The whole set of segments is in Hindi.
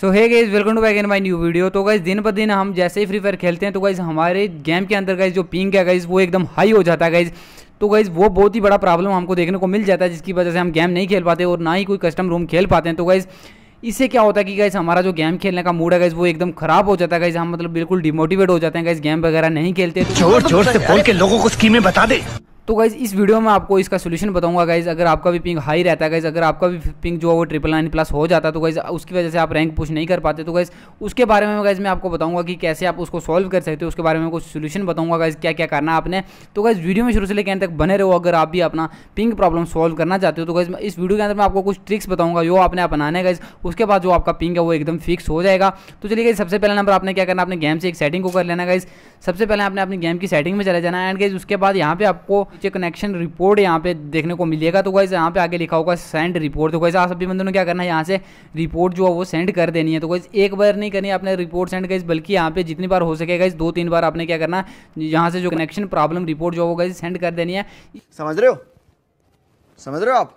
so hi guys welcome to back in my new video तो गाइज दिन ब दिन हम जैसे ही फ्री फायर खेलते हैं तो गाइज हमारे गेम के अंदर गाइज जो पिंक है गाइज वो एकदम हाई हो जाता है गाइज तो गाइज वो बहुत ही बड़ा प्रॉब्लम हमको देखने को मिल जाता है जिसकी वजह से हम गेम नहीं खेल पाते और ना ही कोई कस्टम रूम खेल पाते हैं तो गाइज़ इससे क्या होता है कि गाइज हमारा जो गेम खेलने का मूड है गाइज वो एकदम खराब हो जाता है गाइज हम मतलब बिल्कुल डिमोटिवेट हो जाते हैं गाइज गेम वगैरह नहीं खेलते तो जोर जोर मतलब से बोल के लोगों को स्कीमें बता दे तो गाइज़ इस वीडियो में आपको इसका सोल्यूशन बताऊंगा गाइज़ अगर आपका भी पिंग हाई रहता है गाइज़ अगर आपका भी पिंग जो है वो ट्रिपल नाइन प्लस हो जाता है तो गाइज़ उसकी वजह से आप रैंक पुश नहीं कर पाते तो गाइज़ उसके बारे में गाइज़ मैं आपको बताऊंगा कि कैसे आप उसको सॉल्व कर सकते हो उसके बारे में कुछ सोल्यूशन बताऊंगा गाइज़ क्या क्या करना आपने तो गाइज़ वीडियो में शुरू से लेकर तक बने रहो अगर आप भी अपना पिंग प्रॉब्लम सॉल्व करना चाहते हो तो गाइज़ इस वीडियो के अंदर मैं आपको कुछ ट्रिक्स बताऊंगा जो आपने अपनाने गाइज़ उसके बाद जो आपका पिंग है वो एकदम फिक्स हो जाएगा तो चलिए गाइज़ सबसे पहला नंबर आपने क्या करना अपने गेम से एक सेटिंग को कर लेना गाइज़ सबसे पहले आपने अपनी गेम की सेटिंग में चले जाना एंड गाइज़ उसके बाद यहाँ पे आपको नीचे कनेक्शन रिपोर्ट यहाँ पे देखने को मिलेगा तो वैसे यहाँ पे आगे लिखा होगा सेंड रिपोर्ट तो वैसे आप सभी बंदों ने क्या करना है यहाँ से रिपोर्ट जो है वो सेंड कर देनी है तो वैसे एक बार नहीं करनी आपने रिपोर्ट सेंड गई बल्कि यहाँ पे जितनी बार हो सके इस दो तीन बार आपने क्या करना यहाँ से जो कनेक्शन प्रॉब्लम रिपोर्ट जो है वो गई सेंड कर देनी है समझ रहे हो समझ रहे हो आप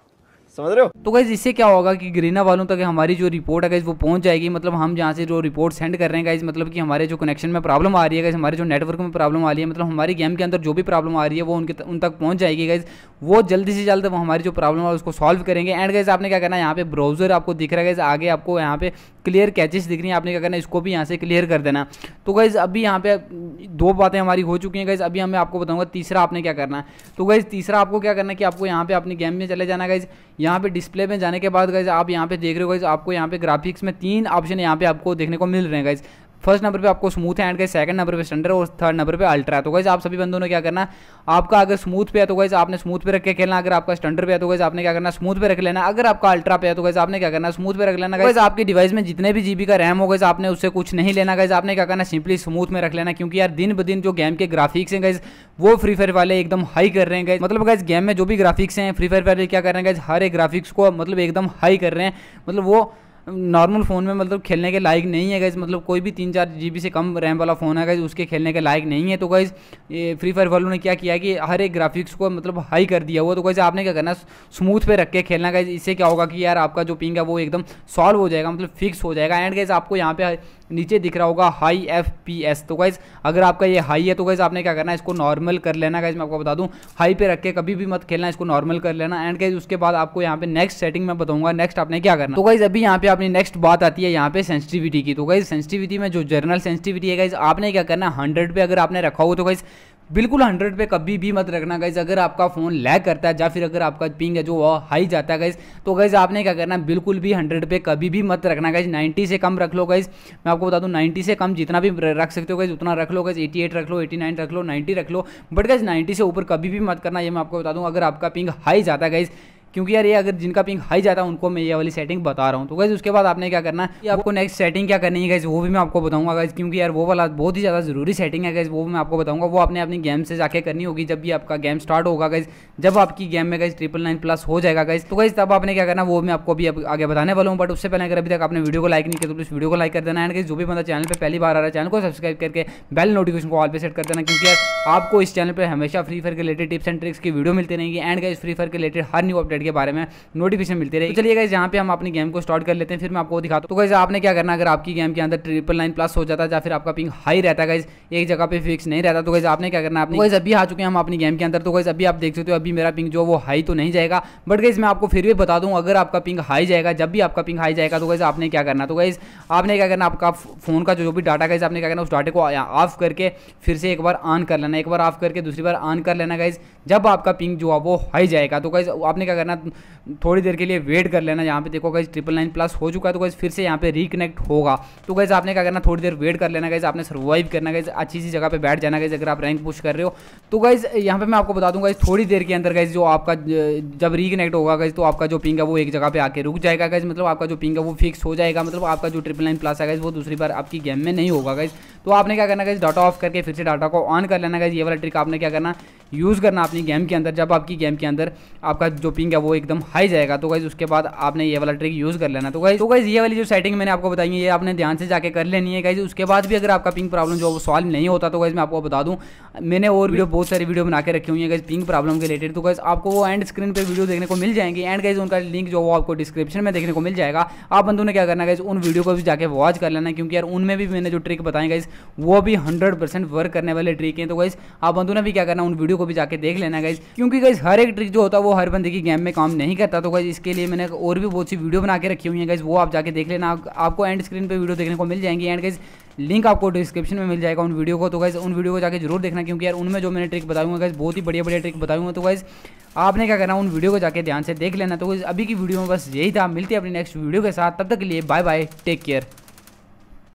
समझ रहे हो तो गाइज इससे क्या होगा कि ग्रीना वालों तक हमारी जो रिपोर्ट है गाइज वो पहुंच जाएगी मतलब हम जहाँ से जो रिपोर्ट सेंड कर रहे हैं गाइज मतलब कि हमारे जो कनेक्शन में प्रॉब्लम आ रही है गाइज हमारे जो नेटवर्क में प्रॉब्लम आ रही है मतलब हमारी गेम के अंदर जो भी प्रॉब्लम आ रही है वो उनके उन तक पहुंच जाएगी गाइज वो जल्दी से जल्द हमारी जो प्रॉब्लम है उसको सॉल्व करेंगे एंड गाइज आपने क्या करना है यहाँ पे ब्राउजर आपको दिख रहा है गाइज आगे आपको यहाँ पे क्लियर कैचेस दिख रही है आपने क्या करना है इसको भी यहाँ से क्लियर कर देना तो गाइज अभी यहाँ पे दो बातें हमारी हो चुकी हैं गाइज अभी हमें आपको बताऊंगा तीसरा आपने क्या करना है तो गाइज तीसरा आपको क्या करना है कि आपको यहाँ पे अपनी गेम में चले जाना गाइज यहाँ पे डिस्प्ले में जाने के बाद गाइज आप यहाँ पे देख रहे हो गाइज आपको यहाँ पे ग्राफिक्स में तीन ऑप्शन यहाँ पे आपको देखने को मिल रहे हैं गाइज फर्स्ट नंबर पे आपको स्मूथ है एंड गाइज सेकंड नंबर पे स्टैंडर्ड और थर्ड नंबर पे अल्ट्रा तो गाइज आप सभी बंदों ने क्या करना आपका अगर स्मूथ पे है तो गाइज आपने स्मूथ पे रख के खेलना अगर आपका स्टैंडर्ड पे है तो गाइज आपने क्या करना स्मूथ पे रख लेना अगर आपका अल्ट्रा पे है तो गाइज आपने क्या करना स्मूथ पे रख लेना गाइज आपकी डिवाइस में जितने भी जीबी का रैम हो गए आपने उससे कुछ नहीं लेना गाइज आपने क्या करना सिंपली स्मूथ में रख लेना क्योंकि यार दिन ब दिन जो गेम के ग्राफिक्स हैं गाइज वो फ्री फायर वाले एकदम हाई कर रहे हैं गाइज मतलब गाइज गेम में जो भी ग्राफिक्स हैं फ्री फायर वाले क्या कर रहे हैं गाइज हर एक ग्राफिक्स को मतलब एकदम हाई कर रहे हैं मतलब वो नॉर्मल फ़ोन में मतलब खेलने के लायक नहीं है गाइज मतलब कोई भी तीन चार जी से कम रैम वाला फ़ोन है गाइज उसके खेलने के लायक नहीं है तो गाइज ये फ्री फायर वालों ने क्या किया कि हर एक ग्राफिक्स को मतलब हाई कर दिया हुआ तो गाइज आपने क्या करना स्मूथ पे रख के खेलना गाइज इससे क्या होगा कि यार आपका जो पिंग है वो एकदम सॉल्व हो जाएगा मतलब फिक्स हो जाएगा एंड गाइज आपको यहाँ पे नीचे दिख रहा होगा हाई एफ पी एस तो गाइज अगर आपका ये हाई है तो गाइज आपने क्या करना है इसको नॉर्मल कर लेना गाइज मैं आपको बता दूँ हाई पे रख के कभी भी मत खेलना इसको नॉर्मल कर लेना एंड गाइज उसके बाद आपको यहाँ पे नेक्स्ट सेटिंग में बताऊंगा नेक्स्ट आपने क्या करना तो गाइज अभी यहाँ पे अपनी नेक्स्ट बात आती है यहाँ पे सेंसिटिविटी की तो गाइज सेंसिटिविटी में जो जनरल सेंसिटिविटी है गाइज आपने क्या करना है हंड्रेड पे अगर आपने रखा हो तो गाइज बिल्कुल हंड्रेड पे कभी भी मत रखना गाइज अगर आपका फ़ोन लैग करता है या फिर अगर आपका पिंग है जो वह हाई जाता है गाइज तो गाइज आपने क्या करना बिल्कुल भी हंड्रेड पे कभी भी मत रखना गाइज नाइन्टी से कम रख लो गाइज मैं आपको बता दूँ नाइन्टी से कम जितना भी रख सकते हो गाइज उतना रख लो गाइज एटी एट रख लो एटी नाइन रख लो नाइन्टी रख लो बट गाइज नाइन्टी से ऊपर कभी भी मत करना ये मैं आपको बता दूँ अगर आपका पिंग हाई जाता है गाइज क्योंकि यार ये अगर जिनका पिंक हाई जाता है उनको मैं ये वाली सेटिंग बता रहा हूँ तो गाइज़ उसके बाद आपने क्या करना है आपको नेक्स्ट सेटिंग क्या करनी है गाइज़ वो भी मैं आपको बताऊंगा गाइज़ क्योंकि यार वो वाला बहुत ही ज़्यादा ज़रूरी सेटिंग है गाइज वो मैं आपको बताऊंगा वो आपने अपनी गेम से जाके करनी होगी जब भी आपका गेम स्टार्ट होगा गाइज जब आपकी गेम में गाइज ट्रिपल नाइन प्लस हो जाएगा गाइज तो गाइज तब आपने क्या करना वो मैं आपको अभी आगे बताने वाला हूँ बट उससे पहले अगर अभी तक आपने वीडियो को लाइक नहीं किया तो प्लीज़ वीडियो को लाइक कर देना एंड जो भी बंदा चैनल पर पहली बार आ रहा है चैनल को सब्सक्राइब करके बेल नोटिफिकेशन को ऑल पर सेट कर देना क्योंकि यार आपको इस चैनल पर हमेशा फ्री फायर के रिलेटेड टिप्स एंड ट्रिक्स की वीडियो मिलती रहेंगी एंड गाइज फ्री फायर के रिलेटेड हर न्यू अपडेट अपडेट के बारे में नोटिफिकेशन मिलती रहे तो चलिए गाइज यहाँ पे हम अपनी गेम को स्टार्ट कर लेते हैं फिर मैं आपको दिखाता हूँ तो गाइज आपने क्या करना अगर आपकी गेम के अंदर ट्रिपल नाइन प्लस हो जाता है या फिर आपका पिंग हाई रहता है एक जगह पे फिक्स नहीं रहता तो गाइज आपने क्या करना आपने गाइज तो अभी आ चुके हैं हम अपनी गेम के अंदर तो गाइज अभी आप देख सकते हो अभी मेरा पिंग जो वो हाई तो नहीं जाएगा बट गाइज मैं आपको फिर भी बता दूँ अगर आपका पिंग हाई जाएगा जब भी आपका पिंग हाई जाएगा तो गाइज आपने क्या करना तो गाइज आपने क्या करना आपका फोन का जो भी डाटा गाइज आपने क्या करना उस डाटे को ऑफ करके फिर से एक बार ऑन कर लेना एक बार ऑफ करके दूसरी बार ऑन कर लेना गाइज जब आपका पिंग जो है वो हाई जाएगा तो गाइज आपने क्या करना लेना थोड़ी देर के लिए वेट कर लेना यहाँ पे देखो गाइज ट्रिपल नाइन प्लस हो चुका है तो गाइज फिर से यहाँ पे रिकनेक्ट होगा तो गाइज आपने क्या करना थोड़ी देर वेट कर लेना गाइज आपने सर्वाइव करना गाइज अच्छी सी जगह पे बैठ जाना गाइज अगर आप रैंक पुश कर रहे हो तो गाइज यहाँ पे मैं आपको बता दूँगा गाइज थोड़ी देर के अंदर गाइज जो आपका जब रिकनेक्ट होगा गाइज तो आपका जो पिंग है वो एक जगह पर आकर रुक जाएगा गाइज मतलब आपका जो पिंग है वो फिक्स हो जाएगा मतलब आपका जो ट्रिपल नाइन प्लस है गाइज वो दूसरी बार आपकी गेम में नहीं होगा गाइज तो आपने क्या करना गाइज डाटा ऑफ करके फिर से डाटा को ऑन कर लेना गाइज ये वाला ट्रिक आपने क्या करना यूज़ करना अपनी गेम के अंदर जब आपकी गेम के अंदर आपका जो पिंग है वो एकदम हाई जाएगा तो गाइज़ उसके बाद आपने ये वाला ट्रिक यूज़ कर लेना तो गाइज़ तो गाइज़ ये वाली जो सेटिंग मैंने आपको बताई है ये आपने ध्यान से जाके कर लेनी है गाइज़ उसके बाद भी अगर आपका पिंग प्रॉब्लम जो सॉल्व नहीं होता तो गाइज़ मैं आपको बता दूँ मैंने और वीडियो बहुत सारी वीडियो बना के रखी हुई है गाइज़ पिंग प्रॉब्लम के रिलेटेड तो गाइज़ आपको वो एंड स्क्रीन पर वीडियो देखने को मिल जाएंगे एंड गाइज़ उनका लिंक जो वो आपको डिस्क्रिप्शन में देखने को मिल जाएगा आप बंदों ने क्या करना गाइज़ उन वीडियो को भी जाकर वॉच कर लेना क्योंकि यार उनमें भी मैंने जो ट्रिक बताएं गाइज़ वो भी हंड्रेड वर्क करने वाले ट्रिक हैं तो गाइज़ आप बंदों ने भी क्या करना उन वीडियो को भी जाके देख लेना गाइज क्योंकि गाइज हर एक ट्रिक जो होता है वो हर बंदे की गेम में काम नहीं करता तो गाइज इसके लिए मैंने और भी बहुत सी वीडियो बना के रखी हुई है गाइज वो आप जाके देख लेना आपको एंड स्क्रीन पर वीडियो देखने को मिल जाएंगी एंड गाइज लिंक आपको डिस्क्रिप्शन में मिल जाएगा उन वीडियो को तो गाइज उन वीडियो को जाकर जरूर देखना क्योंकि यार उनमें जो मैंने ट्रिक बताऊंगा गाइज बहुत ही बढ़िया बढ़िया ट्रिक बताऊंगा तो गाइज आपने क्या करना उन वीडियो को जाके ध्यान से देख लेना तो अभी की वीडियो में बस यही था मिलती है अपनी नेक्स्ट वीडियो के साथ तब तक के लिए बाय बाय टेक केयर